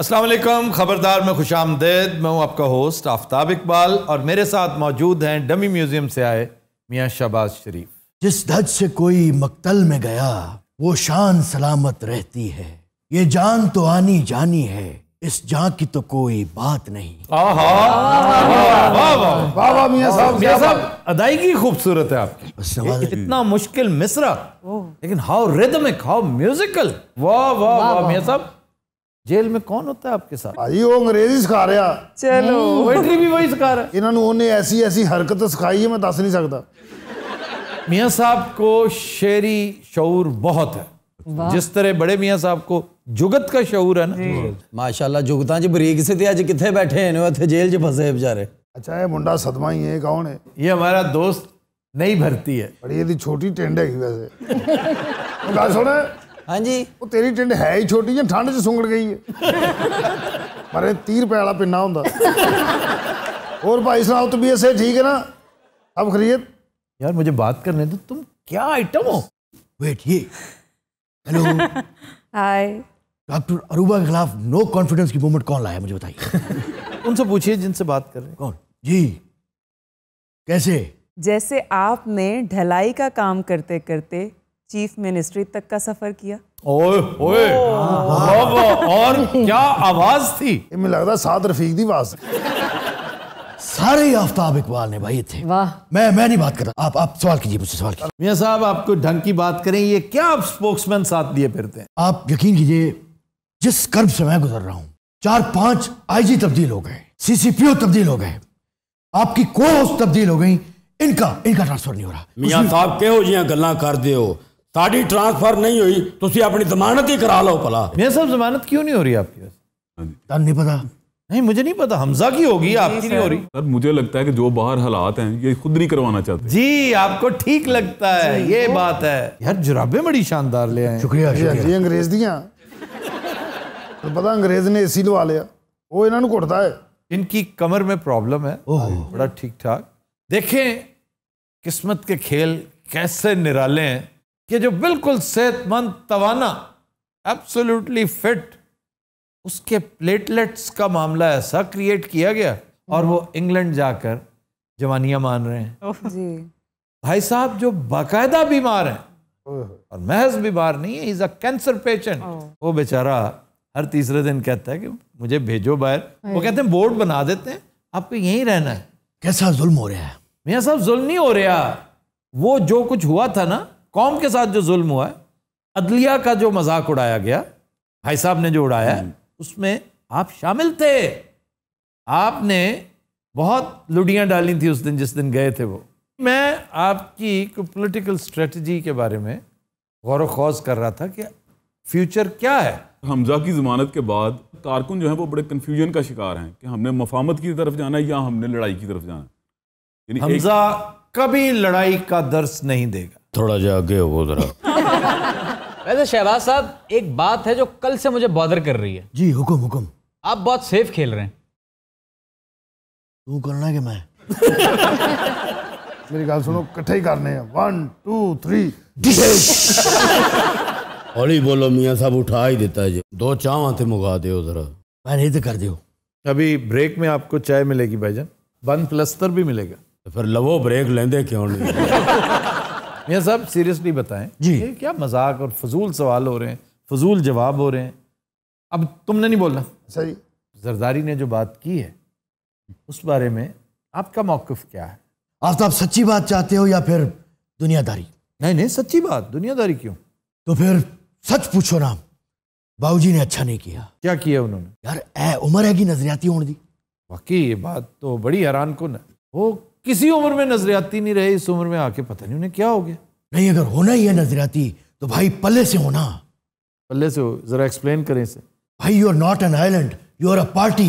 असलम ख़बरदार में खुश आमदेद मैं हूँ आपका होस्ट आफ्ताब इकबाल और मेरे साथ मौजूद हैं डमी म्यूज़ियम से आए मियाँ शहबाज शरीफ जिस धज से कोई मकतल में गया वो शान सलामत रहती है ये जान तो आनी जानी है इस जान की तो कोई बात नहीं अदायगी खूबसूरत है आपकी इतना मुश्किल मिसरा लेकिन हाउ रिदमिक हाउ म्यूजिकल वाह वाह वाह मियाँ साहब ਜੇਲ੍ਹ ਮੇ ਕੌਣ ਹੁੰਦਾ ਆਪਕੇ ਸਾਥ ਭਾਜੀ ਉਹ ਅੰਗਰੇਜ਼ੀ ਸਿਖਾ ਰਿਹਾ ਚਲੋ ਪੋਇਟਰੀ ਵੀ ਵਹੀ ਸਿਖਾ ਰਿਹਾ ਇਹਨਾਂ इन्होंने उन्होंने ऐसी ऐसी हरकत सिखाई है मैं दस नहीं सकता मियाँ साहब को शेरी शूर बहुत है जिस तरह बड़े मियाँ साहब को जुगत का शूर है ना माशाल्लाह जुगत जी बरीक से थे अज बैठे हैं थे जेल च फंसे बेचारे अच्छा ये मुंडा सदमा ही है कौन है ये हमारा दोस्त नहीं भरती है बड़ी छोटी टेंड है वैसे सुना हाँ जी वो तेरी टिंड है ही छोटी जी ठंड च सुंगड़ गई है पर तीह रुपए वाला पिना हों और भाई सुनाओ साहब तबीयत से ठीक है ना अब खरीद यार मुझे बात करने दो तुम क्या आइटम हो वेट ये हेलो हाय डॉक्टर अरूबा के खिलाफ नो कॉन्फिडेंस की मूवमेंट कौन लाया मुझे बताइए उनसे पूछिए जिनसे बात कर रहे हैं कौन जी कैसे जैसे आपने ढलाई का काम करते करते चीफ मिनिस्ट्री तक का सफर किया ओए ओए और क्या आवाज थी मुझे लग रहा साद रफीक दी आवाज सारे आफ्ताब इकबाल ने भाई थे वाह मैं मैं नहीं बात कर रहा आप आप सवाल कीजिए मुझसे सवाल कीजिए मियां साहब आप कोई ढंग की बात करें ये क्या आप स्पोक्समैन साथ लिए फिरते हैं आप यकीन कीजिए जिस कर्ब से मैं गुजर रहा हूँ चार पांच आईजी तब्दील हो गए सीसीपीओ तब्दील हो गए आपकी कोस तब्दील हो गई इनका इनका ट्रांसफर नहीं हो रहा मियां साहब कहो जी गल्ला कर दे ਸਾਡੀ ਟ੍ਰਾਂਸਫਰ ਨਹੀਂ ਹੋਈ ਤੁਸੀਂ अपनी जमानत ही करा लो ਭਲਾ मेरे साहब जमानत क्यों नहीं हो रही आपकी वजह हाँ तन नहीं पता नहीं मुझे नहीं पता हमजा की होगी आपकी नहीं हो रही सर मुझे लगता है कि जो बाहर हालात हैं ये खुद नहीं करवाना चाहते जी आपको ठीक लगता है ये बात है यार जुराबे बड़ी शानदार ले आए हैं। शुक्रिया हाँ शुक्रिया ਜੀ ਅੰਗਰੇਜ਼ ਦੀਆਂ ਤੇ ਪਤਾ ਅੰਗਰੇਜ਼ ਨੇ ਏਸੀ ਲਵਾ ਲਿਆ ਉਹ ਇਹਨਾਂ ਨੂੰ है इनकी कमर में प्रॉब्लम है बड़ा ठीक ठाक देखें किस्मत के खेल कैसे निराले हैं कि जो बिल्कुल सेहतमंद तवाना एब्सोल्युटली फिट उसके प्लेटलेट्स का मामला ऐसा क्रिएट किया गया और वो इंग्लैंड जाकर जवानियां मान रहे हैं जी। भाई साहब जो बाकायदा बीमार हैं और महज बीमार नहीं है इज अ कैंसर पेशेंट वो बेचारा हर तीसरे दिन कहता है कि मुझे भेजो बाहर वो कहते हैं बोर्ड बना देते हैं आपको यहीं रहना है कैसा जुल्म हो रहा है मियाँ साहब जुल्म नहीं हो रहा वो जो कुछ हुआ था ना कौम के साथ जो जुल्म हुआ है अदलिया का जो मजाक उड़ाया गया भाई साहब ने जो उड़ाया उसमें आप शामिल थे आपने बहुत लुडियां डाली थी उस दिन जिस दिन गए थे वो मैं आपकी पॉलिटिकल स्ट्रेटजी के बारे में गौर खौज कर रहा था कि फ्यूचर क्या है हमजा की जमानत के बाद कारकुन जो है वो बड़े कंफ्यूजन का शिकार हैं कि हमने मफामत की तरफ जाना है या हमने लड़ाई की तरफ जाना है हमजा एक... कभी लड़ाई का दर्श नहीं देगा थोड़ा जा आगे हो जरा वैसे शहबाज साहब एक बात है जो कल से मुझे बॉदर कर रही है जी हुकुम हुकुम आप बहुत सेफ खेल रहे हैं तू करना कि मैं मेरी गाल सुनो इकट्ठे ही करने हैं वन टू थ्री हौली बोलो मियाँ साहब उठा ही देता है जी दो चाव आते मुगा दे जरा मैं नहीं तो कर दियो अभी ब्रेक में आपको चाय मिलेगी भाईजान वन प्लस्तर भी मिलेगा तो फिर लवो ब्रेक लेंदे क्यों नहीं मियाँ साहब सीरियसली बताएं जी ये क्या मजाक और फजूल सवाल हो रहे हैं फजूल जवाब हो रहे हैं अब तुमने नहीं बोलना सही जरदारी ने जो बात की है उस बारे में आपका मौकफ क्या है आप तो आप सच्ची बात चाहते हो या फिर दुनियादारी नहीं नहीं सच्ची बात दुनियादारी क्यों तो फिर सच पूछो ना बाबूजी ने अच्छा नहीं किया क्या किया उन्होंने यार ए उम्र है कि नजरियाती होने दी वाकई ये बात तो बड़ी हैरान कन है वो किसी उम्र में नजरियाती नहीं रहे इस उम्र में आके पता नहीं उन्हें क्या हो गया नहीं अगर होना ही है नजरियाती तो भाई पल्ले से होना पल्ले से हो जरा एक्सप्लेन करें इसे भाई you are not an island you are a party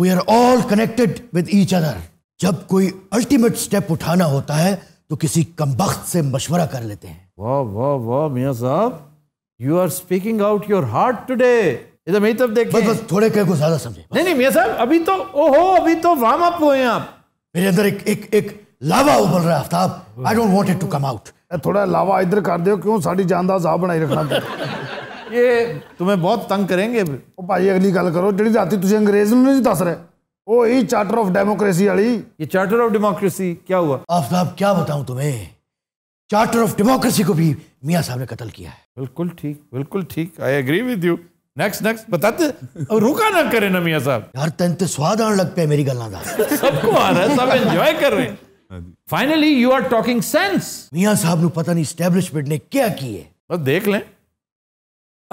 we are all connected with each other जब कोई अल्टीमेट स्टेप उठाना होता है तो किसी कमबख्त से मशवरा कर लेते हैं वाह वाह वाह मियाँ साहब you are speaking out your heart today इधर मेरी तरफ देख बस बस थोड़े कह को ज्यादा समझे नहीं नहीं मियाँ साहब अभी तो ओहो अभी तो वार्म अप हुए हैं आप मेरे अंदर एक एक एक लावा उबल रहा है Aftab I don't want it to come out थोड़ा लावा इधर कर दो क्यों साड़ी जान ਦਾ ਜ਼ਾਬ ਬਣਾਈ ਰੱਖਣਾ ये तुम्हें बहुत तंग करेंगे ओ भाई अगली गल करो जी ਰਾਤੀ ਤੁਸੀਂ ਅੰਗਰੇਜ਼ ਨੂੰ ਨਹੀਂ ਦੱਸ ਰਹੇ ਉਹ ਇਹ ਚਾਰਟਰ ਆਫ ਡੈਮੋਕ੍ਰੇਸੀ ਵਾਲੀ ये चार्टर ऑफ डेमोक्रेसी क्या हुआ आफ्ताब क्या बताऊं तुम्हें चार्टर ऑफ डेमोक्रेसी को भी मियाँ साहब ने कत्ल किया है बिल्कुल ठीक बिल्कुल ठीक I agree with you next next बताते रुका ना करे ना मियाँ साहब यार तेन तो स्वाद आने लग पे मेरी गल सबको आ रहा है सब एंजॉय कर रहे हैं finally you are talking sense मियाँ साहब ने पता नहीं स्टैब्लिशमेंट ने क्या की है बस देख लें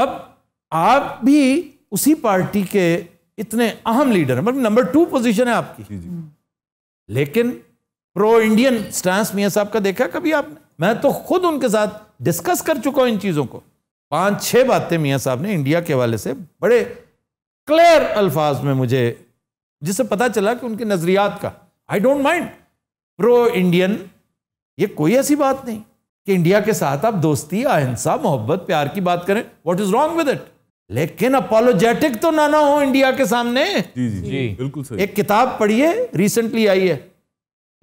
अब आप भी उसी पार्टी के इतने अहम लीडर हैं मतलब नंबर टू पोजीशन है आपकी जी जी। लेकिन प्रो इंडियन स्टांस मियाँ साहब का देखा कभी आपने मैं तो खुद उनके साथ डिस्कस कर चुका हूं इन चीज़ों को पांच छह बातें मियाँ साहब ने इंडिया के हवाले से बड़े क्लियर अल्फाज में मुझे जिससे पता चला कि उनके नज़रियात का I don't mind pro Indian ये कोई ऐसी बात नहीं कि इंडिया के साथ आप दोस्ती अहिंसा मोहब्बत प्यार की बात करें what is wrong with it लेकिन अपोलोजेटिक तो ना ना हो इंडिया के सामने जी जी, जी। बिल्कुल सही एक किताब पढ़िए रिसेंटली आई है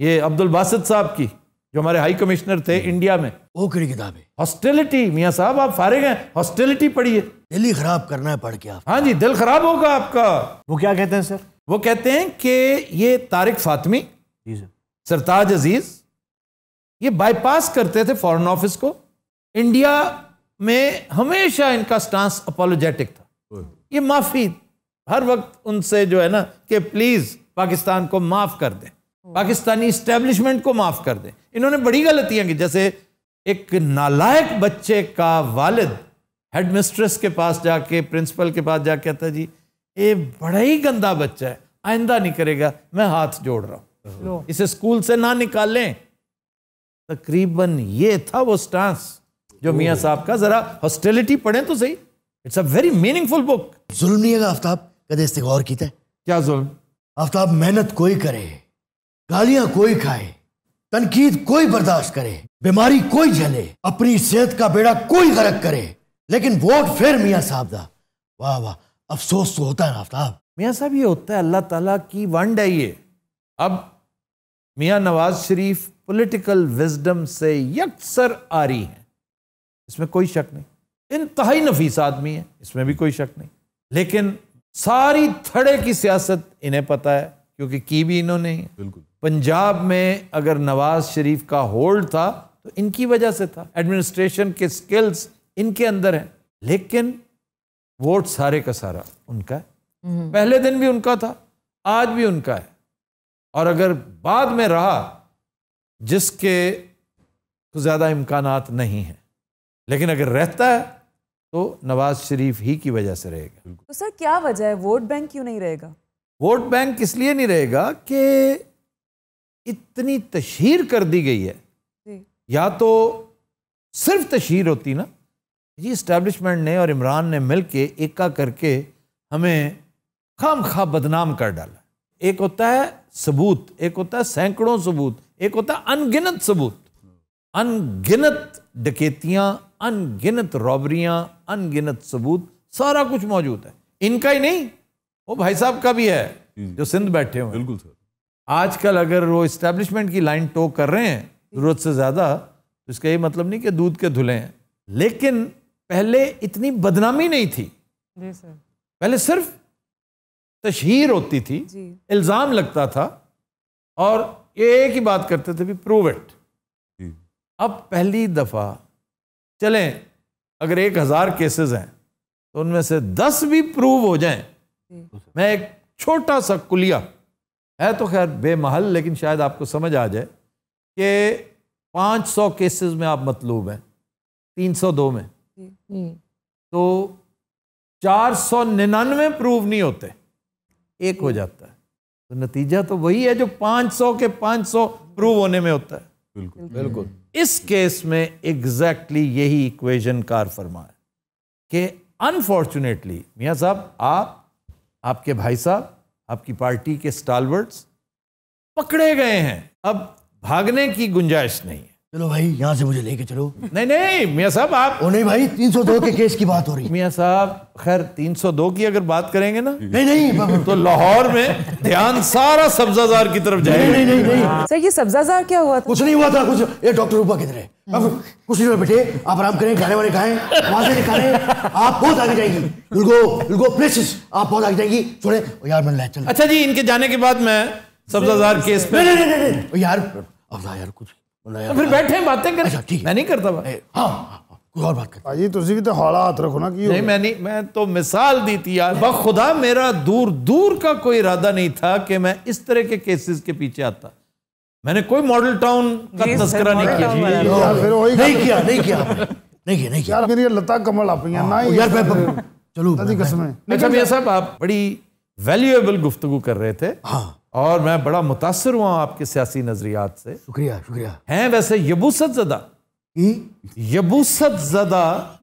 ये अब्दुल बासित साहब की जो हमारे हाई कमिश्नर थे इंडिया हम्म। में किताब है हॉस्टेलिटी मियाँ साहब आप फारिग हैं हॉस्टेलिटी पढ़िए दिल ही खराब करना है पढ़ के आप हाँ जी दिल खराब होगा आपका वो क्या कहते हैं सर वो कहते हैं कि ये तारिक फातमी जी सर सरताज अजीज ये बाईपास करते थे फॉरेन ऑफिस को इंडिया में हमेशा इनका स्टांस अपोलोजेटिक था ये माफ़ी हर वक्त उनसे जो है ना कि प्लीज़ पाकिस्तान को माफ़ कर दें पाकिस्तानी इस्टेब्लिशमेंट को माफ़ कर दें इन्होंने बड़ी गलतियां की जैसे एक नालायक बच्चे का वालिद हेड मिस्ट्रेस के पास जाके प्रिंसिपल के पास जाके कहता जी ये बड़ा ही गंदा बच्चा है आइंदा नहीं करेगा मैं हाथ जोड़ रहा हूं इसे स्कूल से ना निकालें तकरीबन ये था वो स्टांस जो मियाँ साहब का जरा हॉस्टेलिटी पढ़े तो सही it's a very meaningful book जुल्म नहीं है आफ्ताब कदे इससे गौर किया क्या जुल्म आफ्ताब मेहनत कोई करे गालियां कोई खाए तनकीद कोई बर्दाश्त करे बीमारी कोई झले अपनी सेहत का बेड़ा कोई गरक करे लेकिन वोट फिर मियाँ साहब दा वाह वाह अफसोस तो होता है आफ्ताब मियाँ साहब ये होता है अल्लाह ताला की वंड है ये अब मियाँ नवाज शरीफ पॉलिटिकल विजडम से यकसर आ रही हैं इसमें कोई शक नहीं इंतहाई नफीस आदमी है इसमें भी कोई शक नहीं लेकिन सारी थड़े की सियासत इन्हें पता है क्योंकि की भी इन्होंने बिल्कुल पंजाब में अगर नवाज शरीफ का होल्ड था तो इनकी वजह से था एडमिनिस्ट्रेशन के स्किल्स इनके अंदर हैं लेकिन वोट सारे का सारा उनका है हम्म। पहले दिन भी उनका था आज भी उनका है और अगर बाद में रहा जिसके तो ज़्यादा इम्कान नहीं हैं लेकिन अगर रहता है तो नवाज शरीफ ही की वजह से रहेगा तो सर क्या वजह है वोट बैंक क्यों नहीं रहेगा वोट बैंक इसलिए नहीं रहेगा कि इतनी तशहर कर दी गई है या तो सिर्फ तशहर होती ना ये इस्टेब्लिशमेंट ने और इमरान ने मिल के एका करके हमें खाम खा बदनाम कर डाला एक होता है सबूत एक होता है सैकड़ों सबूत एक होता है अनगिनत सबूत अनगिनत डकेतियां अनगिनत रॉबरियाँ अनगिनत सबूत सारा कुछ मौजूद है इनका ही नहीं वो भाई साहब का भी है जो सिंध बैठे हुए बिल्कुल सर आजकल अगर वो इस्टेब्लिशमेंट की लाइन टो कर रहे हैं ज़रूरत से ज़्यादा तो इसका ये मतलब नहीं कि दूध के धुले हैं लेकिन पहले इतनी बदनामी नहीं थी पहले सिर्फ तशहर होती थी इल्ज़ाम लगता था और ये एक ही बात करते थे भी प्रूव इट अब पहली दफ़ा चलें अगर एक हज़ार केसेस हैं तो उनमें से दस भी प्रूव हो जाएं तो मैं एक छोटा सा कुलिया है तो खैर बेमहल लेकिन शायद आपको समझ आ जाए कि 500 केसेस में आप मतलूब हैं 302 में तो चार सौ निन्यानवे प्रूव नहीं होते एक हो जाता है तो नतीजा तो वही है जो 500 के 500 प्रूव होने में होता है बिल्कुल बिल्कुल इस केस में एग्जैक्टली exactly यही इक्वेशन कार फरमा है कि अनफॉर्चुनेटली मियाँ साहब आप आपके भाई साहब आपकी पार्टी के स्टालवर्ड्स पकड़े गए हैं अब भागने की गुंजाइश नहीं है चलो भाई यहाँ से मुझे लेके चलो नहीं नहीं मियाँ साहब आप ओ नहीं भाई 302 के केस की बात हो रही है मियाँ साहब खैर 302 की अगर बात करेंगे ना नहीं नहीं तो लाहौर में ध्यान सारा सब्जाजार की तरफ जाएगा नहीं नहीं नहीं, नहीं। सर ये सब्जाजार क्या हुआ था कुछ नहीं हुआ था कुछ ये डॉक्टर रूपा किधर है अब कुछ नहीं बेटे आप आराम करें खाने वाले खाएं वहां से निकालें आप बहुत आगे जाएंगी लुगो लुगो प्लेसेस आप बहुत आगे जाएंगी छोड़े यार मैं ले चल अच्छा जी इनके जाने के बाद मैं सब्जाजार केस पे नहीं नहीं नहीं यार अब यार कुछ फिर बैठे बातें कर अच्छा, मैं नहीं करता हाँ, हाँ, हाँ कोई और बात करता जी तो हौला हाथ रखो ना कि नहीं मैं नहीं मैं तो मिसाल दी थी यार मेरा दूर दूर का कोई इरादा नहीं था कि मैं इस तरह के केसेस के पीछे आता मैंने कोई मॉडल टाउन का तस्करा नहीं किया नहीं किया नहीं किया नहीं किया नहीं किया यार मेरी लता कमल आप हाँ, ना यार चलो अच्छा साहब आप बड़ी वैल्यूएबल गुफ्तगु कर रहे थे और मैं बड़ा मुतासर हुआ आपके सियासी नजरियात से शुक्रिया शुक्रिया हैं वैसे यबूसत जदा यबूसत जदा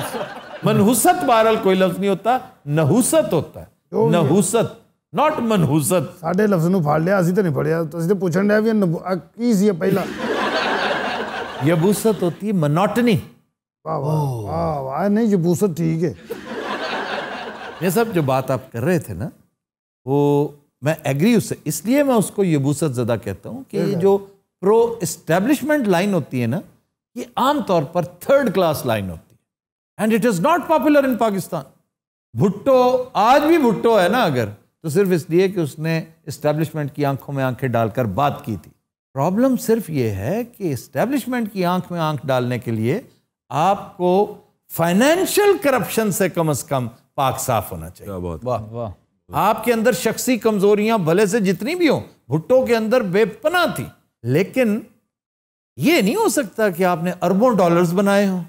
मनहूसत बहरल कोई लफ्ज नहीं होता नहूसत होता है नहूसत नॉट मनहूसत साढ़े लफ्ज न फाड़ लिया अभी तो नहीं फड़िया तो अभी तो पूछ लिया भी की सी पहला यबूसत होती है मनोटनी वाह वाह वाह नहीं यबूसत ठीक है ये सब जो बात आप कर रहे थे ना वो मैं एग्री उससे इसलिए मैं उसको यबूसत ज़दा कहता हूँ कि जो प्रो इस्टेब्लिशमेंट लाइन होती है ना ये आमतौर पर थर्ड क्लास लाइन होती है and it is not popular in Pakistan Bhutto आज भी भुट्टो है ना अगर तो सिर्फ इसलिए कि उसने इस्टेब्लिशमेंट की आंखों में आंखें डालकर बात की थी प्रॉब्लम सिर्फ ये है कि इस्टेब्लिशमेंट की आंख में आंख डालने के लिए आपको फाइनेंशियल करप्शन से कम अज कम पाक साफ होना चाहिए वाह वाह वा। आपके अंदर शख्सी कमजोरियां भले से जितनी भी हो भुट्टो के अंदर बेपना थी लेकिन ये नहीं हो सकता कि आपने अरबों डॉलर्स बनाए हो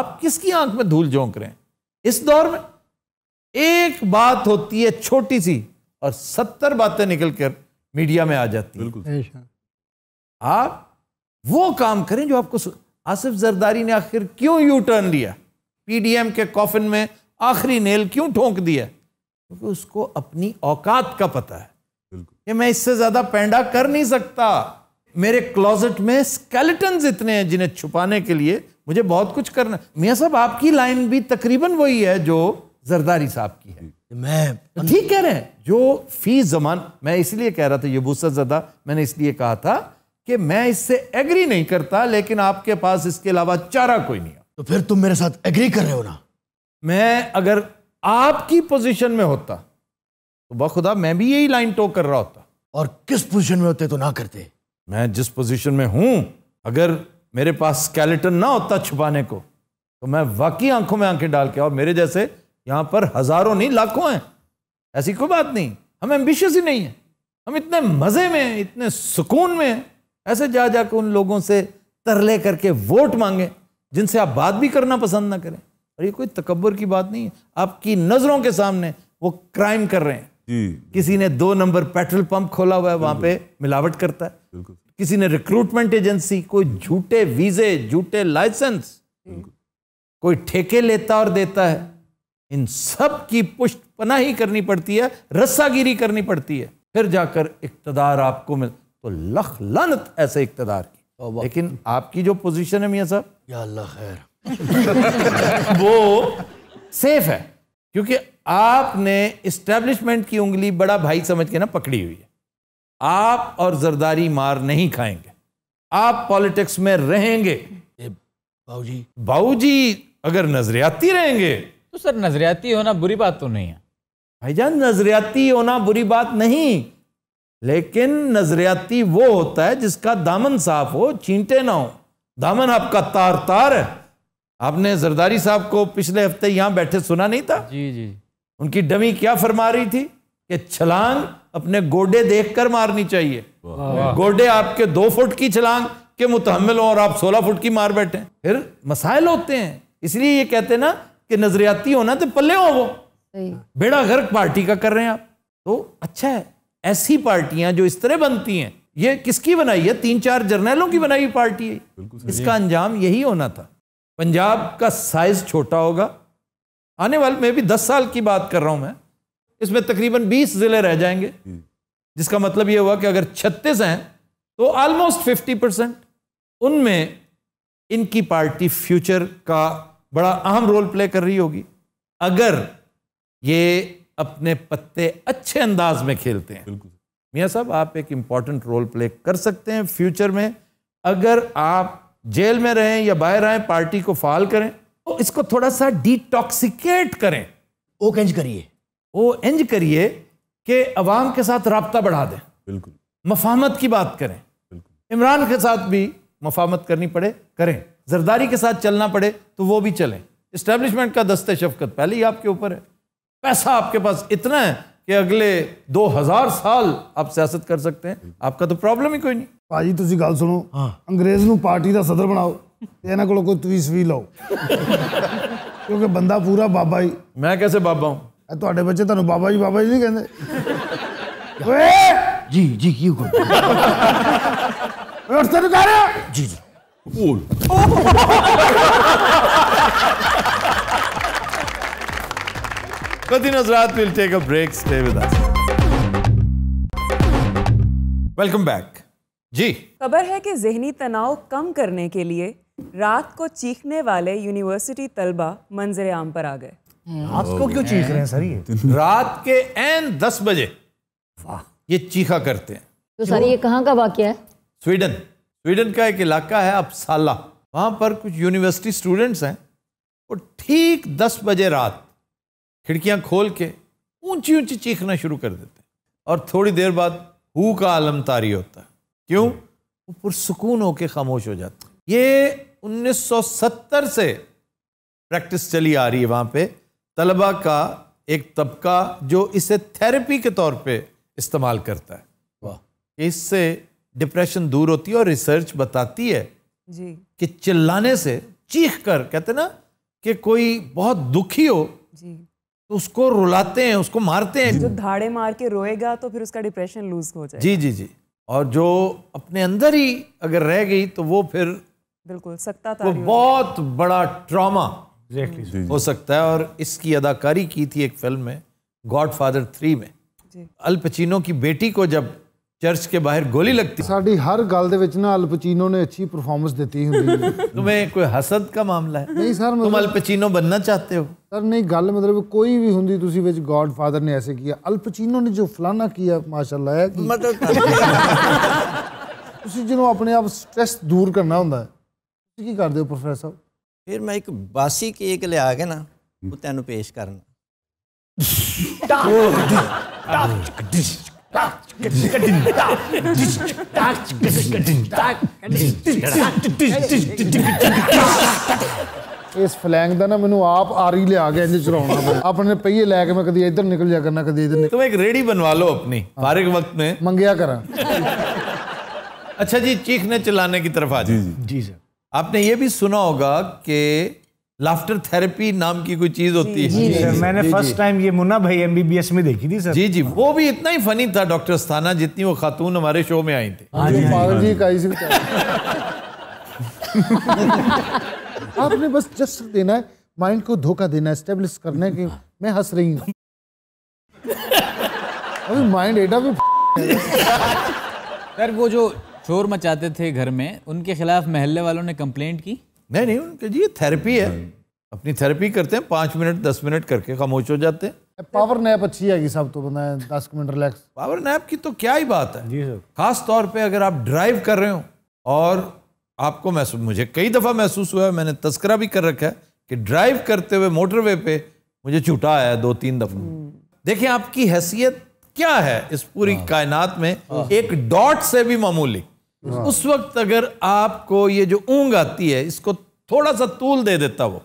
आप किसकी आंख में धूल झोंक रहे हैं इस दौर में एक बात होती है छोटी सी और सत्तर बातें निकलकर मीडिया में आ जाती बिल्कुल आप वो काम करें जो आपको आसिफ जरदारी ने आखिर क्यों यू टर्न लिया पीडीएम के कॉफिन में आखिरी नेल क्यों ठोंक दिया क्योंकि तो उसको अपनी औकात का पता है कि मैं इससे ज्यादा पैंडा कर नहीं सकता मेरे क्लोजेट में स्केलेटन इतने हैं जिन्हें छुपाने के लिए मुझे बहुत कुछ करना मियाँ साहब आपकी लाइन भी तकरीबन वही है जो जरदारी साहब की है मैं तो ठीक कह रहे हैं जो फी जमान मैं इसलिए कह रहा था ये बूसा जदा मैंने इसलिए कहा था कि मैं इससे एग्री नहीं करता लेकिन आपके पास इसके अलावा चारा कोई नहीं तो फिर तुम मेरे साथ एग्री कर रहे हो ना मैं अगर आपकी पोजीशन में होता तो बखुदा मैं भी यही लाइन टोक कर रहा होता और किस पोजीशन में होते तो ना करते मैं जिस पोजीशन में हूं अगर मेरे पास स्केलेटन ना होता छुपाने को तो मैं वाकई आंखों में आंखें डाल के और मेरे जैसे यहां पर हजारों नहीं लाखों हैं ऐसी कोई बात नहीं हम एम्बिशियस ही नहीं है हम इतने मजे में इतने सुकून में ऐसे जा जाकर उन लोगों से तरले करके वोट मांगे जिनसे आप बात भी करना पसंद ना करें और ये कोई तकबर की बात नहीं है आपकी नज़रों के सामने वो क्राइम कर रहे हैं जी किसी ने दो नंबर पेट्रोल पंप खोला हुआ है वहां पे मिलावट करता है किसी ने रिक्रूटमेंट एजेंसी कोई झूठे वीज़े झूठे लाइसेंस कोई ठेके लेता और देता है इन सब की पुष्ट पनाही करनी पड़ती है रस्सागिरी करनी पड़ती है फिर जाकर इकतदार आपको मिल तो लख लानत ऐसे इकतदार की लेकिन आपकी जो पोजीशन है मियाँ साहब या अल्लाह खैर वो सेफ है क्योंकि आपने इस्टेब्लिशमेंट की उंगली बड़ा भाई समझ के ना पकड़ी हुई है आप और जरदारी मार नहीं खाएंगे आप पॉलिटिक्स में रहेंगे बाऊजी बाऊजी अगर नजरियाती रहेंगे तो सर नजरियाती होना बुरी बात तो नहीं है भाईजान नजरियाती होना बुरी बात नहीं लेकिन नजरियाती वो होता है जिसका दामन साफ हो चींटे ना हो दामन आपका तार तार है आपने जरदारी साहब को पिछले हफ्ते यहां बैठे सुना नहीं था जी जी उनकी डमी क्या फरमा रही थी कि छलांग अपने गोडे देखकर मारनी चाहिए गोडे आपके दो फुट की छलांग के मुतहमल हो और आप सोलह फुट की मार बैठे फिर मसाइल होते हैं इसलिए ये कहते हैं ना कि नजरियाती होना तो पल्ले हो वो बेड़ा गर्क पार्टी का कर रहे हैं आप तो अच्छा है ऐसी पार्टियां जो इस तरह बनती हैं ये किसकी बनाई है तीन चार जर्नैलों की बनाई हुई पार्टी है इसका अंजाम यही होना था पंजाब का साइज छोटा होगा आने वाले में भी दस साल की बात कर रहा हूं मैं इसमें तकरीबन बीस जिले रह जाएंगे हम्म। जिसका मतलब यह हुआ कि अगर छत्तीस हैं तो ऑलमोस्ट फिफ्टी परसेंट उनमें इनकी पार्टी फ्यूचर का बड़ा अहम रोल प्ले कर रही होगी अगर ये अपने पत्ते अच्छे अंदाज में खेलते हैं मियाँ साहब आप एक इंपॉर्टेंट रोल प्ले कर सकते हैं फ्यूचर में अगर आप जेल में रहें या बाहर आए पार्टी को फाल करें तो इसको थोड़ा सा डिटॉक्सिकेट करें ओ एंज करिए ओ एंज करिए कि अवाम के साथ रबता बढ़ा दें बिल्कुल मफामत की बात करें इमरान के साथ भी मफामत करनी पड़े करें जरदारी के साथ चलना पड़े तो वो भी चलें इस्टेब्लिशमेंट का दस्ते शफकत पहले ही आपके ऊपर है पैसा आपके पास इतना है कि अगले दो हजार साल आप सियासत कर सकते हैं आपका तो प्रॉब्लम ही कोई नहीं ਭਾਜੀ ਤੁਸੀਂ ਗੱਲ ਸੁਣੋ ਅੰਗਰੇਜ਼ ਨੂੰ ਪਾਰਟੀ ਦਾ ਸਦਰ ਬਣਾਓ ਤੇ ਇਹਨਾਂ ਕੋਲੋਂ ਕੋਈ ਤਵੀਸ ਵੀ ਲਓ ਕਿਉਂਕਿ ਬੰਦਾ ਪੂਰਾ ਬਾਬਾ ਹੀ ਮੈਂ ਕਿਵੇਂ ਬਾਬਾ ਹਾਂ ਤੁਹਾਡੇ ਬੱਚੇ ਤੁਹਾਨੂੰ ਬਾਬਾ ਜੀ ਬਾਬਾ ਜੀ ਨਹੀਂ ਕਹਿੰਦੇ ਓਏ ਜੀ ਜੀ ਕੀ ਹੋ ਓਏ ਤੈਨੂੰ ਕਹਿ ਰਿਹਾ ਜੀ ਜੀ ਬੋਲ Fatin Azrat will take a break. Stay with us. Welcome back. जी खबर है कि जहनी तनाव कम करने के लिए रात को चीखने वाले यूनिवर्सिटी तलबा मंजरे आम पर आ गए हम्म। रात को क्यों चीख रहे हैं सर ये रात के एन दस बजे ये चीखा करते हैं तो सर ये कहाँ का वाक्य है स्वीडन स्वीडन का एक इलाका है अपसाला वहाँ पर कुछ यूनिवर्सिटी स्टूडेंट्स हैं और ठीक दस बजे रात खिड़कियाँ खोल के ऊंची ऊंची चीखना शुरू कर देते हैं और थोड़ी देर बाद हु का आलम तारी होता है क्यों वो पुरसकून होकर खामोश हो जाता ये 1970 से प्रैक्टिस चली आ रही है वहाँ पे तलबा का एक तबका जो इसे थेरेपी के तौर पे इस्तेमाल करता है वाह इससे डिप्रेशन दूर होती है और रिसर्च बताती है जी कि चिल्लाने से चीख कर कहते ना कि कोई बहुत दुखी हो जी तो उसको रुलाते हैं उसको मारते हैं जो धाड़े मार के रोएगा तो फिर उसका डिप्रेशन लूज हो जाएगा जी जी जी और जो अपने अंदर ही अगर रह गई तो वो फिर बिल्कुल सकता था वो बहुत बड़ा ट्रामा हो सकता है और इसकी अदाकारी की थी एक फिल्म में गॉड फादर थ्री में अल की बेटी को जब ਚਰਚ ਕੇ ਬਾਹਰ ਗੋਲੀ ਲੱਗਤੀ ਸਾਡੀ ਹਰ ਗੱਲ ਦੇ ਵਿੱਚ ਨਾ ਅਲਪਚੀਨੋ ਨੇ ਅੱਛੀ ਪਰਫਾਰਮੈਂਸ ਦਿੱਤੀ ਹੁੰਦੀ ਹੈ ਤੁਮੇ ਕੋਈ ਹਸਦ ਦਾ ਮਾਮਲਾ ਹੈ ਨਹੀਂ ਸਰ ਤੁਮ सर नहीं गल मतलब कोई भी होंगी तुसी गॉड फादर ने ऐसे किया अल्पचिनो ने जो फलाना किया माशाल्लाह कि तुसी जिनो अपने आप स्ट्रेस दूर करना हुंदा की करदे हो साहब फिर मैं एक बासी केक ले के ना तेन पेश करना ਇਸ ਫਲੈਂਗ ਦਾ ਨਾ ਮੈਨੂੰ ਆਪ ਆਰੀ ਲਿਆ ਗਿਆ ਇੰਜ ਚਲਾਉਣਾ ਮੈਂ ਆਪਣੇ ਪਹੀਏ ਲੈ ਕੇ ਮੈਂ ਕਦੀ ਇੱਧਰ ਨਿਕਲ ਜਾ ਕਰਨਾ ਕਦੀ ਇੱਧਰ तुम एक रेडी बनवा लो अपनी फारिग वक्त में ਮੰਗਿਆ ਕਰਾਂ अच्छा जी चीखने चिल्लाने की तरफ आ जाए जी सर आपने ये भी सुना होगा कि लाफ्टर थेरेपी नाम की कोई चीज होती जी, है जी, जी, जी, मैंने फर्स्ट टाइम ये मुन्ना भाई एमबीबीएस में देखी थी सर जी जी वो भी इतना ही फनी था डॉक्टर स्थाना जितनी वो खातून हमारे शो में आई थी हाँ जी हाँ हाँ आपने बस जस्ट देना है माइंड को धोखा देना है स्टेब्लिश करना है कि मैं हंस रही हूँ अभी माइंड एटा भी सर वो जो शोर मचाते थे घर में उनके खिलाफ महल्ले वालों ने कंप्लेंट की नहीं नहीं उनके जी थेरेपी है हाँ। अपनी थेरेपी करते हैं पाँच मिनट दस मिनट करके खामोश हो जाते हैं पावर नैप अच्छी है सब तो बनाए दस मिनट रिलैक्स पावर नैप की तो क्या ही बात है जी सर खास तौर पे अगर आप ड्राइव कर रहे हो और आपको महसूस मुझे कई दफ़ा महसूस हुआ है मैंने तस्करा भी कर रखा है कि ड्राइव करते हुए मोटरवे पे मुझे छूटा आया दो तीन दफ़ा हम्म। देखिए आपकी हैसियत क्या है इस पूरी हाँ। कायनात में हाँ। एक डॉट से भी मामूली हाँ। उस वक्त अगर आपको ये जो ऊँग आती है इसको थोड़ा सा तूल दे देता वो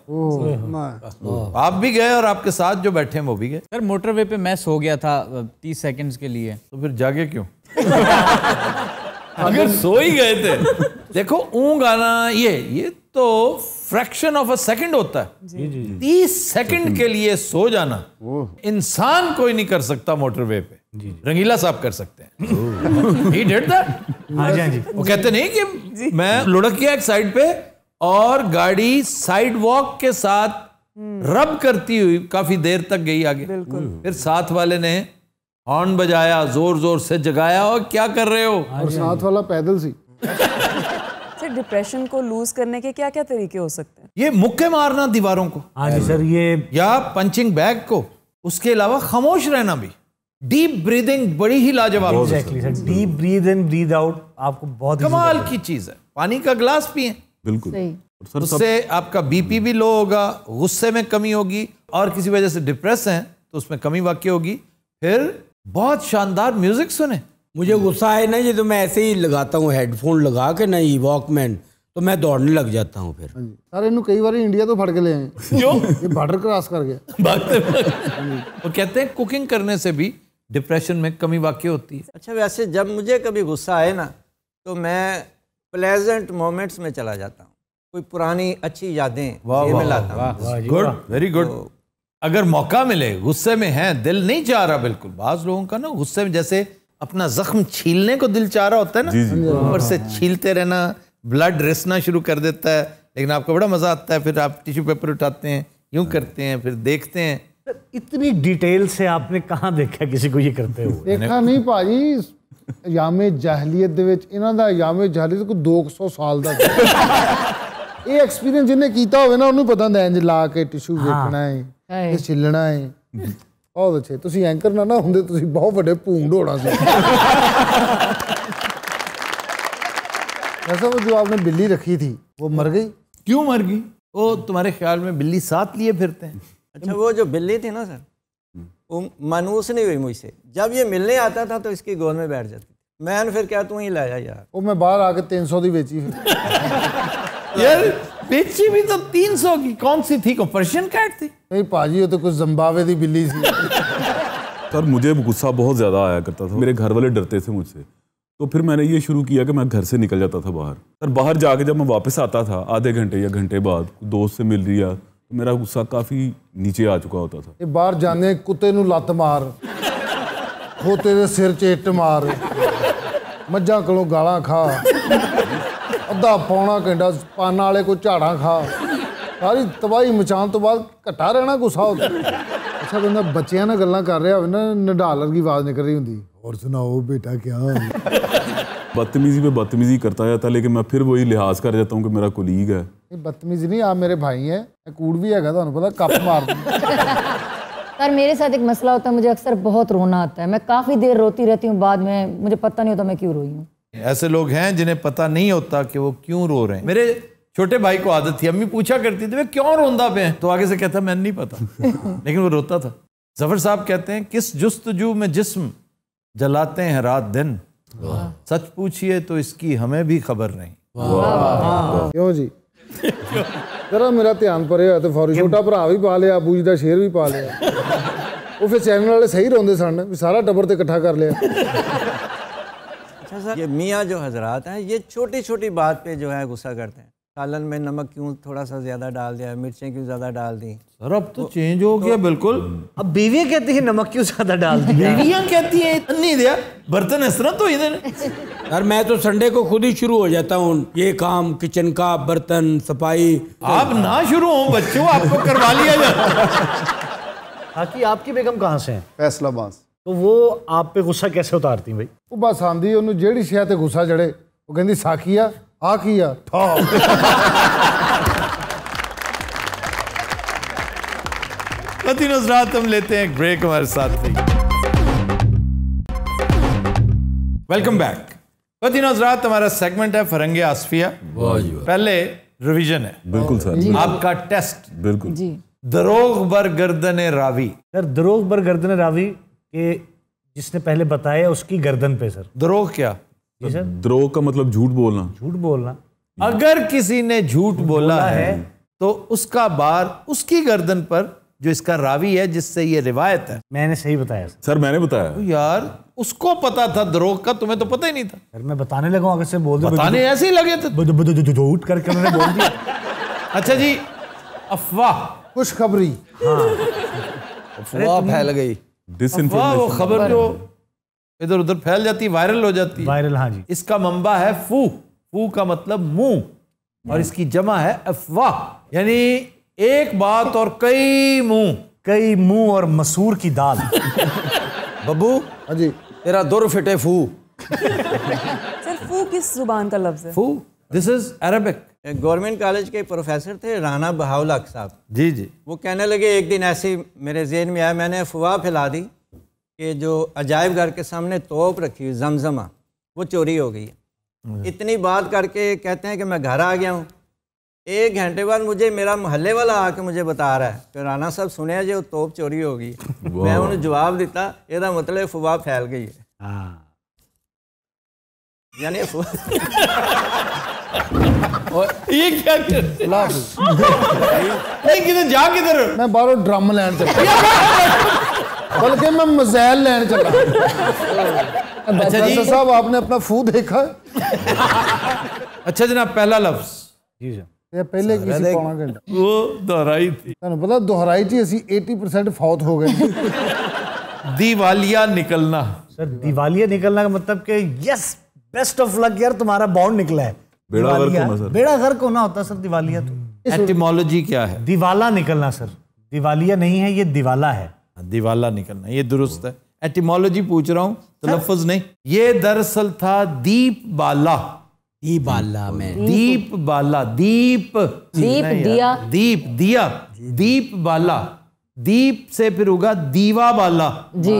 हाँ। हाँ। आप भी गए और आपके साथ जो बैठे हैं वो भी गए सर मोटरवे पे मैं सो गया था तीस सेकंड्स के लिए तो फिर जागे क्यों अगर सो ही गए थे देखो ऊंग आना ये ये तो फ्रैक्शन ऑफ अ सेकंड होता है तीस सेकंड के लिए सो जाना इंसान कोई नहीं कर सकता मोटरवे पे रंगीला साहब कर सकते हैं ही दैट हाँ जी हाँ जी वो कहते नहीं कि मैं लुढ़क गया एक साइड पे और गाड़ी साइड वॉक के साथ रब हम्म। करती हुई काफी देर तक गई आगे हम्म। फिर साथ वाले ने हॉर्न बजाया जोर जोर से जगाया और क्या कर रहे हो हाँ और हाँ साथ वाला पैदल सी सर डिप्रेशन को लूज करने के क्या क्या तरीके हो सकते हैं ये मुक्के मारना दीवारों को हाँ जी सर ये या पंचिंग बैग को उसके अलावा खामोश रहना भी डीप ब्रीदिंग बड़ी ही लाजवाब deep breathe in breathe out आपको बहुत कमाल की चीज है पानी का ग्लास पिए बिल्कुल उससे आपका बीपी भी लो होगा गुस्से में कमी होगी और किसी वजह से डिप्रेस हैं तो उसमें कमी वाक्य होगी फिर बहुत शानदार म्यूजिक सुने मुझे गुस्सा है ना ये तो मैं ऐसे ही लगाता हूँ हेडफोन लगा के नहीं वॉकमैन तो मैं दौड़ने लग जाता हूँ फिर हाँ सर इन कई बार इंडिया तो फटके ले क्यों ये बॉर्डर क्रॉस कर गया तो- वो कहते हैं कुकिंग करने से भी डिप्रेशन में कमी वाक्य होती है अच्छा वैसे जब मुझे कभी गुस्सा आए ना तो मैं प्लेजेंट मोमेंट्स में चला जाता हूँ कोई पुरानी अच्छी यादें गुड वेरी गुड अगर मौका मिले गुस्से में है दिल नहीं चाह रहा बिल्कुल बाज लोगों का ना गुस्से में जैसे अपना जख्म छीलने को दिल चाह रहा होता है ना तो ऊपर से हाँ। छीलते रहना ब्लड रिसना शुरू कर देता है लेकिन आपको बड़ा मज़ा आता है फिर आप टिश्यू पेपर उठाते हैं यूं करते हैं फिर देखते हैं इतनी डिटेल से आपने कहाँ देखा किसी को ये करते हुए देखा नहीं ਭਾਜੀ ਯਾਮੇ ਜਾਹਲੀਅਤ ਦੇ ਵਿੱਚ ਇਹਨਾਂ ਦਾ ਯਾਮੇ ਜਾਹਲੀਅਤ ਕੋ 200 ਸਾਲ ਦਾ ਇਹ ਐਕਸਪੀਰੀਅੰਸ ਜਿਹਨੇ ਕੀਤਾ ਹੋਵੇ ਨਾ ਉਹਨੂੰ ਪਤਾ ਹੁੰਦਾ ਇੰਜ ਲਾ ਕੇ ਟਿਸ਼ੂ ਵੇਖਣਾ ਹੈ ਤੇ ਛਿੱਲਣਾ ਹੈ ਬਹੁਤ ਅੱਛੇ ਤੁਸੀਂ ਐਂਕਰ ਨਾ ਨਾ ਹੁੰਦੇ ਤੁਸੀਂ ਬਹੁਤ ਵੱਡੇ ਭੂੰਡ ਹੋਣਾ ਸੀ वैसे वो जो आपने बिल्ली रखी थी वो मर गई क्यों मर गई वो तुम्हारे ख्याल में बिल्ली साथ लिए फिरते हैं अच्छा वो जो बिल्ली थी ना सर हम्म। वो मानूस नहीं हुई मुझसे जब ये मिलने आता था तो इसकी गोद में बैठ जाती मैं फिर क्या तू ही लाया यार वो मैं बाहर आके तीन सौ दी बेची यार बेची भी तो तीन सौ की कौन सी थी को पर्शियन कैट थी नहीं पाजी वो तो कुछ जम्बावे की बिल्ली थी सर मुझे गुस्सा बहुत ज़्यादा आया करता था मेरे घर वाले डरते थे मुझसे तो फिर मैंने ये शुरू किया कि मैं घर से निकल जाता था बाहर सर बाहर जाके जब मैं वापस आता था आधे घंटे या घंटे बाद दोस्त से मिल रही ਮੇਰਾ ਗੁੱਸਾ ਕਾਫੀ ਨੀਚੇ ਆ ਚੁੱਕਾ ਹੁੰਦਾ ਸੀ ਇਹ ਬਾਹਰ ਜਾਣੇ ਕੁੱਤੇ ਨੂੰ ਲੱਤ ਮਾਰ ਖੋਤੇ ਦੇ ਸਿਰ 'ਚ ਇੱਟ ਮਾਰ ਮੱਝਾਂ ਕੋਲੋਂ ਗਾਲਾਂ ਖਾ ਅੱਧਾ ਪੌਣਾ ਘੰਟਾ ਪਾਨਾ ਵਾਲੇ ਕੋ ਝਾੜਾਂ ਖਾ ਸਾਰੀ ਤਬਾਹੀ ਮਚਾਉਣ ਤੋਂ ਬਾਅਦ ਘਟਾ ਰਹਿਣਾ ਗੁੱਸਾ ਹੁੰਦਾ ਅੱਛਾ ਬੰਦਾ ਬੱਚਿਆਂ ਨਾਲ ਗੱਲਾਂ ਕਰ ਰਿਹਾ ਹੋਵੇ ਨਾ ਨਡਾਲਰ ਦੀ ਆਵਾਜ਼ ਨਿਕਲ ਰਹੀ ਹੁੰਦੀ ਹੋਰ ਸੁਣਾਓ ਬੇਟਾ ਕਿਆ बदतमीजी पे बदतमीजी करता जाता लेकिन मैं फिर वही लिहाज कर जाता हूँ कि मेरा कोलीग है बदतमीजी नहीं आप मेरे भाई हैं कूड़ भी है तुम पता कप मार पर मेरे साथ एक मसला होता है मुझे अक्सर बहुत रोना आता है मैं काफ़ी देर रोती रहती हूँ बाद में मुझे पता नहीं होता मैं क्यों रोई हूँ ऐसे लोग हैं जिन्हें पता नहीं होता कि वो क्यों रो रहे हैं मेरे छोटे भाई को आदत थी अम्मी पूछा करती थी मैं क्यों रोंदा पे तो आगे से कहता मैंने नहीं पता लेकिन वो रोता था जफर साहब कहते हैं किस जस्तजू में जिस्म जलाते हैं रात दिन सच पूछिए तो इसकी हमें भी खबर नहीं हाँ। क्यों जी जरा मेरा ध्यान पर तो फौरी छोटा भरा भी पा लिया बूज का शेर भी पा लिया वो फिर चैनल वाले सही रोंदे सन सारा टबर तो इकट्ठा कर लिया अच्छा ये मियाँ जो हजरात हैं ये छोटी छोटी बात पे जो है गुस्सा करते हैं सालन में नमक क्यों थोड़ा सा ज़्यादा डाल दिया मिर्चें क्यों ज़्यादा डाल दी सर अब तो, तो चेंज हो गया तो, बिल्कुल अब बीवियां कहती है नमक क्यों ज़्यादा डाल दिया बीवियां कहती है नहीं दिया बर्तन इस तरह तो इधर यार मैं तो संडे को खुद ही शुरू हो जाता हूँ ये काम किचन का बर्तन सफाई आप ना शुरू हो बच्चों आपको करवा लिया जाता बाकी आपकी बेगम कहाँ से है फैसलाबाद तो वो आप पे गुस्सा कैसे उतारती भाई वो बस आंदी जेड़ी शहर ਸ਼ੈ ਤੇ ਗੁੱਸਾ ਜੜੇ ਉਹ ਕਹਿੰਦੀ ਸਾਖੀਆ हाँ किया रात हम लेते हैं ब्रेक हमारे साथ वेलकम बैक वतीन हजरात हमारा सेगमेंट है फरंगे आसफिया पहले रिवीजन है बिल्कुल सर आपका टेस्ट बिल्कुल जी दरोग बर गर्दन रावी सर दरोग बर गर्दन रावी के जिसने पहले बताया उसकी गर्दन पे सर दरोग क्या तो द्रोह का मतलब झूठ बोलना झूठ बोलना अगर किसी ने झूठ बोला, बोला है तो उसका बार उसकी गर्दन पर जो इसका रावी है जिससे ये रिवायत है मैंने सही बताया सर, सर मैंने बताया तो यार उसको पता था द्रोह का तुम्हें तो पता ही नहीं था सर मैं बताने लगा अगर से बोल दो बताने ऐसे ही लगे थे झूठ करके उन्होंने बोल दिया अच्छा जी अफवाह खुशखबरी हाँ अफवाह फैल गई डिस खबर जो इधर उधर फैल जाती है वायरल हो जाती है वायरल हाँ जी इसका मंबा है फू फू का मतलब मुंह और इसकी जमा है अफवाह यानी एक बात और कई मुंह कई मुंह और मसूर की दाल बब्बू हाँ जी तेरा दुर फिटे फू सर फू किस जुबान का लफ्ज है फू this is Arabic government college के प्रोफेसर थे राना बहावलाक साहब जी जी वो कहने लगे एक दिन ऐसे मेरे जेन में आया मैंने अफवाह फैला दी कि जो अजायब घर के सामने तोप रखी हुई जमजमा वो चोरी हो गई है हम्म। इतनी बात करके कहते हैं कि मैं घर आ गया हूँ एक घंटे बाद मुझे मेरा मोहल्ले वाला आके मुझे बता रहा है कि राणा साहब सुने जो तोप चोरी हो गई मैं उन्हें जवाब दिता यदा मतलब फुबा फैल गई है हाँ। यानी ये क्या नहीं किधर जा किधर मैं बारो ड्रम लैंड बल्कि मैं मजैल लेने चला अच्छा जी साहब आपने अपना फू देखा अच्छा जनाब पहला लफ्ज पहले किसी पौना घंटा वो दोहराई थी ਤੁਹਾਨੂੰ ਪਤਾ ਦੁਹਰਾਈ ਜੀ 80% दिवालिया निकलना सर दिवालिया निकलना का मतलब कि यस बेस्ट ऑफ लक यार तुम्हारा बॉन्ड निकला है बेड़ा गर्क होना सर बेड़ा होता सर दिवालिया तो एटिमोलॉजी क्या है दिवाला निकलना सर दिवालिया नहीं है ये दिवाला है हाँ, दिवाला निकलना ये दुरुस्त है एटीमोलॉजी पूछ रहा हूँ तलफज नहीं ये दरअसल था दीप बाला दीप बाला में दीप बाला दीप दीप दिया दीप दिया दीप बाला दीप से फिर होगा दीवा बाला जी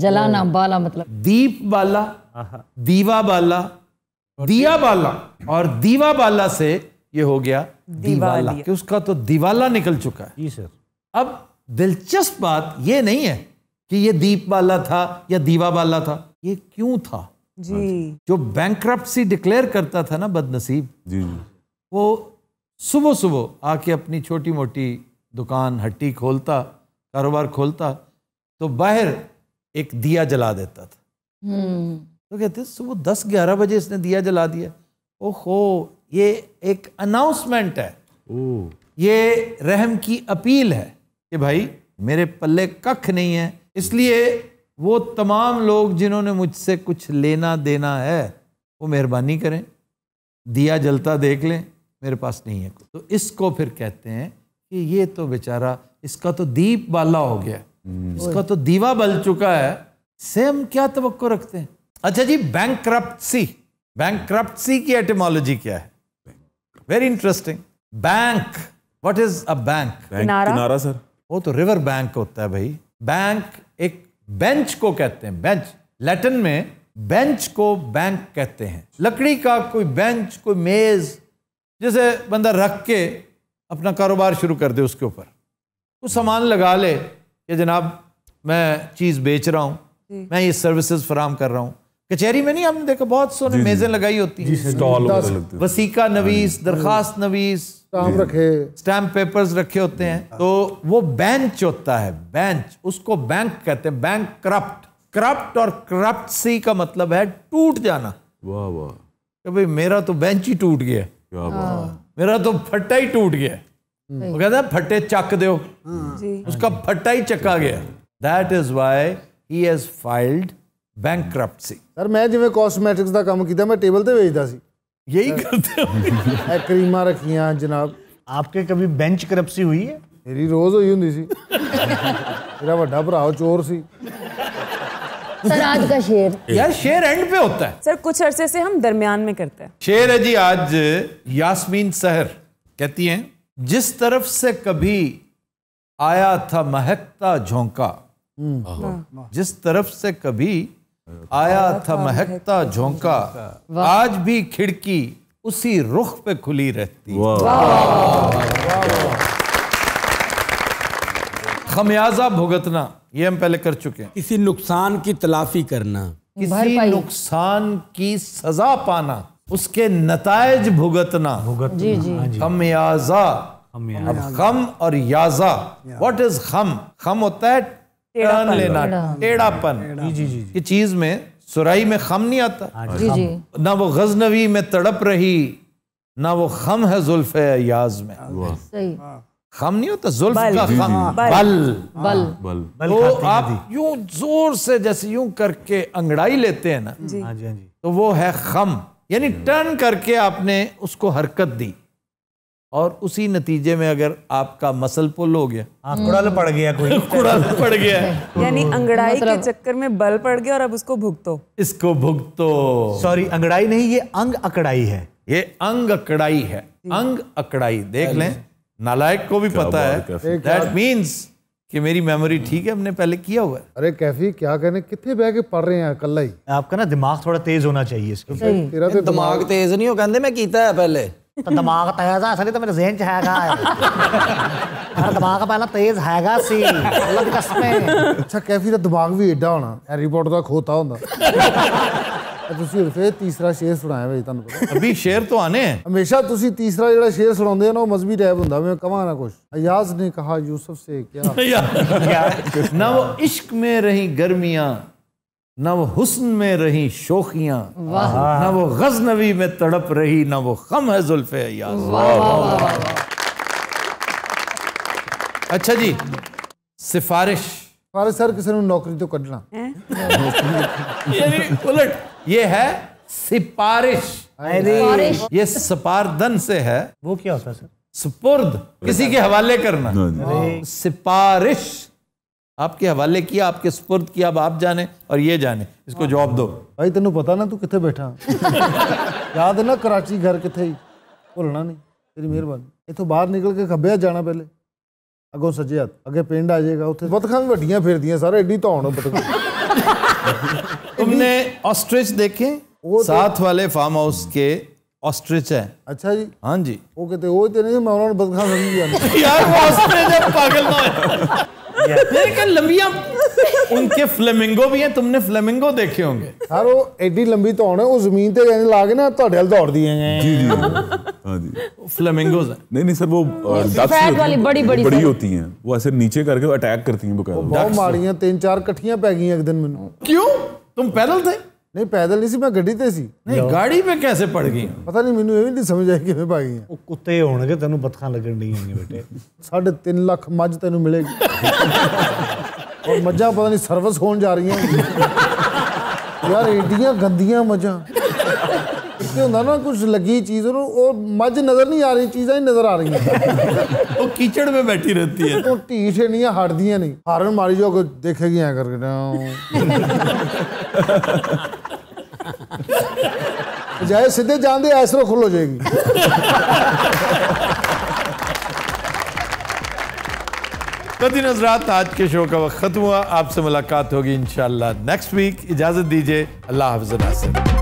जलाना बाला मतलब दीप बाला दीवा बाला दिया बाला और दीवा बाला से ये हो गया दीवाला कि उसका तो दीवाला निकल चुका है जी सर अब दिलचस्प बात ये नहीं है कि ये दीप वाला था या दीवा वाला था ये क्यों था जी जो बैंक डिक्लेयर करता था ना बदनसीब जी वो सुबह सुबह आके अपनी छोटी मोटी दुकान हट्टी खोलता कारोबार खोलता तो बाहर एक दिया जला देता था हम्म। तो कहते सुबह दस ग्यारह बजे इसने दिया जला दिया ओहो ये एक अनाउंसमेंट है ये रहम की अपील है कि भाई मेरे पल्ले कख नहीं है इसलिए वो तमाम लोग जिन्होंने मुझसे कुछ लेना देना है वो मेहरबानी करें दिया जलता देख लें मेरे पास नहीं है तो इसको फिर कहते हैं कि ये तो बेचारा इसका तो दीप बाला हो गया हम्म। इसका तो दीवा बल चुका है सेम क्या तो रखते हैं अच्छा जी बैंक बैंक्रप्टसी की एटेमोलॉजी क्या है very interesting bank what is a bank किनारा सर वो तो रिवर बैंक होता है भाई बैंक एक बेंच को कहते हैं बेंच लैटिन में बेंच को बैंक कहते हैं लकड़ी का कोई बेंच कोई मेज जैसे बंदा रख के अपना कारोबार शुरू कर दे उसके ऊपर कुछ सामान लगा ले कि जनाब मैं चीज़ बेच रहा हूँ मैं ये सर्विसेज फराम कर रहा हूँ कचहरी में नहीं हमने देखा बहुत सोने मेजें लगाई होती हैं वसीका हाँ, नवीस दरखास्त नवीस स्टाम्प रखे स्टैम्प पेपर्स रखे होते हैं हाँ। तो वो बेंच होता है बेंच उसको बैंक कहते हैं बैंक करप्ट करप्ट और करप्ट सी का मतलब है टूट जाना वाह वाह भाई मेरा तो बेंच ही टूट गया हाँ। मेरा तो फट्टा ही टूट गया हम्म। वो कहते हैं फट्टे चक दो उसका फट्टा ही चका गया that is why he has filed bankrupt ਸੀ सर मैं जिम्मे ਕਾਸਮੈਟਿਕਸ का काम किया मैं टेबल पर ਵੇਚਦਾ ਸੀ यही करते हो क्रीम रखियां जनाब आपके कभी बेंच करप्सी हुई है मेरी रोज हुई होंगी सी मेरा बड़ा भरा चोर सी सर आज का शेर यार शेर एंड पे होता है सर कुछ अरसे से हम दरमियान में करते हैं शेर है जी आज यास्मीन सहर कहती हैं जिस तरफ से कभी आया था महकता झोंका हम्म। हाँ। जिस तरफ से कभी आया था महकता झोंका आज भी खिड़की उसी रुख पे खुली रहती खमियाजा भुगतना ये हम पहले कर चुके हैं किसी नुकसान की तलाफी करना किसी नुकसान की सजा पाना उसके नतज भुगतना भुगतना हाँ खमियाजा खम और याजा वट इज खम खम होता है टेढ़ा लेना टेढ़ापन ये चीज में सुराई में खम नहीं आता हाँ जी जी ना वो गजनवी में तड़प रही ना वो खम है जुल्फ अयाज में हाँ, हाँ। खम नहीं होता जुल्फ का खम बल बल बल तो आप यूं जोर से जैसे यूं करके अंगड़ाई लेते हैं ना तो वो है खम यानी टर्न करके आपने उसको हरकत दी और उसी नतीजे में अगर आपका मसल पुल हो गया हाँ, कुड़ल पड़ गया कोई कुड़ल पड़ गया यानी अंगड़ाई मतलब... के चक्कर में बल पड़ गया और अब उसको भुगतो इसको भुगतो सॉरी अंगड़ाई नहीं ये अंग अकड़ाई है ये अंग अकड़ाई है अंग अकड़ाई देख लें नालायक को भी पता है दैट मीन्स कि मेरी मेमोरी ठीक है हमने पहले किया हुआ है अरे कैफी क्या कहने कितने बह के पढ़ रहे हैं कल्ला ही आपका ना दिमाग थोड़ा तेज होना चाहिए इसके तेरा तो दिमाग तेज नहीं हो कहते मैं कीता है पहले तो दिमाग तेज है तो मेरे जहन च है दिमाग पहला तेज है मतलब अच्छा कैफी का दिमाग भी एडा होना हैरी पॉटर का खोता होता तो हमेशा तीसरा जो शेर सुना ना ना कुछ अयाज ने कहा यूसुफ रही गर्मियाँ न वो हुस्न में रही शोखियां न वो गजनवी में तड़प रही न वो खम है जुल्फ अच्छा जी सिफारिश सिफारिश सर किसी नौकरी तो कटना उलट ये है सिफारिश ये सपारदन से है वो क्या होता है सर सुपुर्द किसी के हवाले करना हाँ सिफारिश आपके हवाले किया आपके सुपुर्द किया अब आप जाने और ये जाने इसको जॉब दो भाई तेन पता ना तू कि बैठा याद है ना कराची घर कितने भूलना भुलना नहीं तेरी मेहरबानी इतों बाहर निकल के खबे जाना पहले अगों सजे हाथ अगे पिंड आ जाएगा उत्थे बतखां भी दी फिरदियां सारा एडी धौण बतख तुमने ऑस्ट्रिच देखे तो- साथ वाले फार्म हाउस के ऑस्ट्रिच है अच्छा जी हाँ जी वो कहते वो तो नहीं मैं उन्होंने बदखा समझ यार वो ऑस्ट्रिच है पागल ना यार लंबिया उनके फ्लेमिंगो भी हैं तुमने फ्लेमिंगो देखे होंगे यार वो एडी लंबी तो होने वो जमीन पे यानी ਲਾ ना ਨਾ ਤੁਹਾਡੇ दौड़ दिए ਦਿਏ जी जी हां हाँ जी फ्लेमिंगोज हाँ नहीं नहीं सर वो डक्स फैट वाली बड़ी बड़ी बड़ी होती हैं वो ऐसे नीचे करके अटैक करती हैं बकायदा बहुत मारियां तीन चार कठियां पै गई एक दिन मेनू क्यों तुम पैदल थे ਨਹੀਂ ਪੈਦਲ ਨਹੀਂ ਸੀ ਮੈਂ ਗੱਡੀ ਤੇ ਸੀ ਨਹੀਂ ਗਾੜੀ 'ਤੇ ਕਿਵੇਂ ਪੜ ਗਈ ਪਤਾ ਨਹੀਂ ਮੈਨੂੰ ਇਹ ਵੀ ਨਹੀਂ ਸਮਝ ਆਈ ਕਿਵੇਂ ਪਾ ਗਈ ਉਹ ਕੁੱਤੇ ਹੋਣਗੇ ਤੈਨੂੰ ਬਤਖਾਂ ਲੱਗਣ ਨਹੀਂ ਆਈਆਂ ਬੇਟੇ 3.5 ਲੱਖ ਮੱਝ ਤੈਨੂੰ ਮਿਲੇਗੀ ਔਰ ਮੱਝਾਂ ਪਤਾ ਨਹੀਂ ਸਰਵਿਸ ਹੋਣ ਜਾ ਰਹੀਆਂ ਯਾਰ ਏਡੀਆਂ ਗੰਦੀਆਂ ਮੱਝਾਂ ਕਿਉਂ ਹੁੰਦਾ ਨਾ ਕੁਝ ਲੱਗੀ ਚੀਜ਼ ਉਹਨੂੰ ਉਹ ਮੱਝ ਨਜ਼ਰ ਨਹੀਂ ਆ ਰਹੀ ਚੀਜ਼ਾਂ ਹੀ ਨਜ਼ਰ ਆ ਰਹੀਆਂ ਉਹ ਕੀਚੜ ਵਿੱਚ ਬੈਠੀ ਰਹਤੀ ਹੈ ਉਹ ਢੀਠ ਨਹੀਂ ਹਟਦੀਆਂ ਨਹੀਂ ਹਾਰਨ ਮਾਰੀ ਜੋ ਦੇਖੇਗੀ ਐ ਕਰਕੇ ਨਾ जाए जान ਸਿੱਧੇ ऐसे ਐਸਰੋ खुल हो जाएगी कदी तो नजरात आज के शो का वक्त खत्म हुआ आपसे मुलाकात होगी इंशाल्लाह नेक्स्ट वीक इजाजत दीजिए अल्लाह हाफिज नासिर